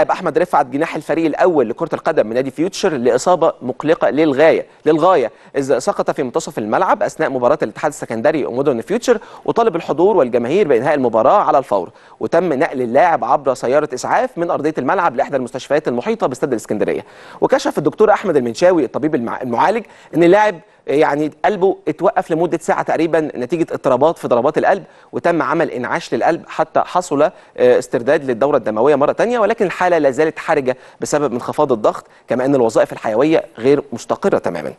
لاعب احمد رفعت جناح الفريق الاول لكره القدم من نادي فيوتشر لاصابه مقلقه للغايه للغايه اذ سقط في منتصف الملعب اثناء مباراه الاتحاد السكندري ومدن فيوتشر وطالب الحضور والجماهير بانهاء المباراه على الفور وتم نقل اللاعب عبر سياره اسعاف من ارضيه الملعب لاحدى المستشفيات المحيطه باستاد الاسكندريه وكشف الدكتور احمد المنشاوي الطبيب المعالج ان اللاعب يعني قلبه اتوقف لمده ساعه تقريبا نتيجه اضطرابات في ضربات القلب وتم عمل انعاش للقلب حتى حصل آه، استرداد للدوره الدمويه مره تانية ولكن الحاله لا زالت حرجه بسبب انخفاض الضغط كما ان الوظائف الحيويه غير مستقره تماما